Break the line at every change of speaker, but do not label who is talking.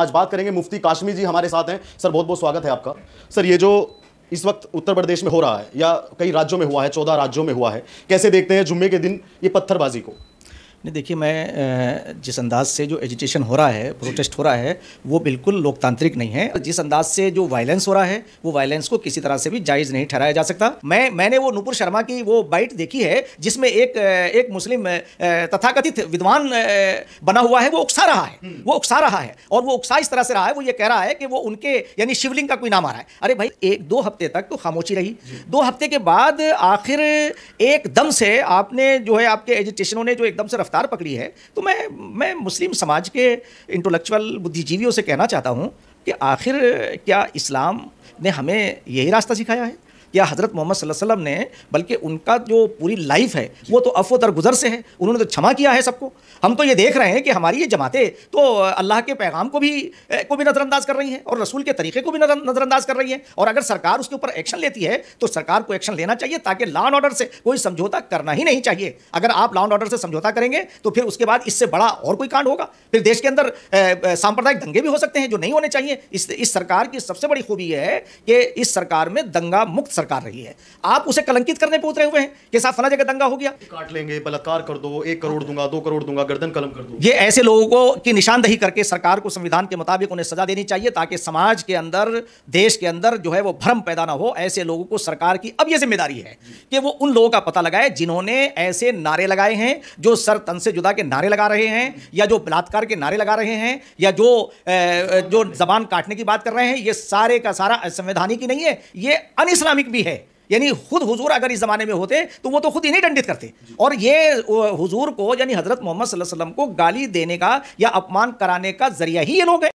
आज बात करेंगे मुफ्ती काश्मी जी हमारे साथ हैं सर बहुत बहुत स्वागत है आपका सर ये जो इस वक्त उत्तर प्रदेश में हो रहा है या कई राज्यों में हुआ है चौदह राज्यों में हुआ है कैसे देखते हैं जुम्मे के दिन ये पत्थरबाजी को नहीं देखिए मैं जिस अंदाज से जो एजिटेशन हो रहा है प्रोटेस्ट हो रहा है वो बिल्कुल लोकतांत्रिक नहीं है जिस अंदाज से जो वायलेंस हो रहा है वो वायलेंस को किसी तरह से भी जायज़ नहीं ठहराया जा सकता मैं मैंने वो नूपुर शर्मा की वो बाइट देखी है जिसमें एक एक मुस्लिम तथाकथित विद्वान बना हुआ है वो उकसा रहा है हम्म। वो उकसा रहा है और वो उकसा इस तरह से रहा है वो ये कह रहा है कि वो उनके यानी शिवलिंग का कोई नाम आ रहा है अरे भाई एक दो हफ्ते तक तो खामोशी रही दो हफ्ते के बाद आखिर एकदम से आपने जो है आपके एजिटेशनों ने जो एकदम से रफ्तार पकड़ी है तो मैं मैं मुस्लिम समाज के इंटेलेक्चुअल बुद्धिजीवियों से कहना चाहता हूँ कि आखिर क्या इस्लाम ने हमें यही रास्ता सिखाया है या हज़रत मोहम्मद वसल्लम ने बल्कि उनका जो पूरी लाइफ है वो तो अफो दरगुजर से है उन्होंने तो क्षमा किया है सबको हम तो ये देख रहे हैं कि हमारी ये जमातें तो अल्लाह के पैगाम को भी को भी नज़रअंदाज कर रही हैं और रसूल के तरीके को भी नज़रअंदाज कर रही है और अगर सरकार उसके ऊपर एक्शन लेती है तो सरकार को एक्शन लेना चाहिए ताकि लॉ एंड ऑर्डर से कोई समझौता करना ही नहीं चाहिए अगर आप लॉ एंड ऑर्डर से समझौता करेंगे तो फिर उसके बाद इससे बड़ा और कोई कांड होगा फिर देश के अंदर सांप्रदायिक दंगे भी हो सकते हैं जो नहीं होने चाहिए इस इस सरकार की सबसे बड़ी खूबी यह है कि इस सरकार में दंगा मुक्त सरकार रही है आप उसे कलंकित करने पर उतरे हुए हैं कि साहब फला जगह दंगा हो गया काट लेंगे बलात्कार कर दो एक करोड़ दूंगा दो करोड़ दूंगा गर्दन कलम कर दो ये ऐसे लोगों की निशानदही करके सरकार को संविधान के मुताबिक उन्हें सजा देनी चाहिए ताकि समाज के अंदर देश के अंदर जो है वो भ्रम पैदा ना हो ऐसे लोगों को सरकार की अब यह जिम्मेदारी है कि वो उन लोगों का पता लगाए जिन्होंने ऐसे नारे लगाए हैं जो सर तन से जुदा के नारे लगा रहे हैं या जो बलात्कार के नारे लगा रहे हैं या जो जो जबान काटने की बात कर रहे हैं ये सारे का सारा संवैधानिक ही नहीं है ये अन भी है यानी खुद हुजूर अगर इस ज़माने में होते तो वो तो खुद इन्हें दंडित करते और ये हुजूर को यानी हज़रत मोहम्मद वसल्लम को गाली देने का या अपमान कराने का ज़रिया ही ये लोग हैं